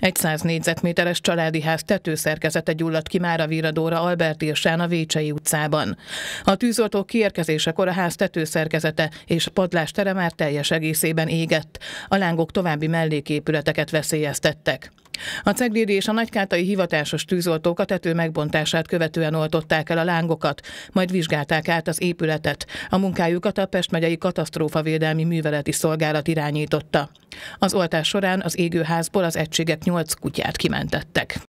Egy 100 négyzetméteres családi ház tetőszerkezete gyulladt ki már a viradóra Albert Irsán a Vécsei utcában. A tűzoltók kiérkezésekor a ház tetőszerkezete és padlás tere már teljes egészében égett. A lángok további melléképületeket veszélyeztettek. A ceglédi és a nagykátai hivatásos tűzoltók a tető megbontását követően oltották el a lángokat, majd vizsgálták át az épületet. A munkájukat a Pest megyei katasztrófavédelmi műveleti szolgálat irányította. Az oltás során az égőházból az egységek nyolc kutyát kimentettek.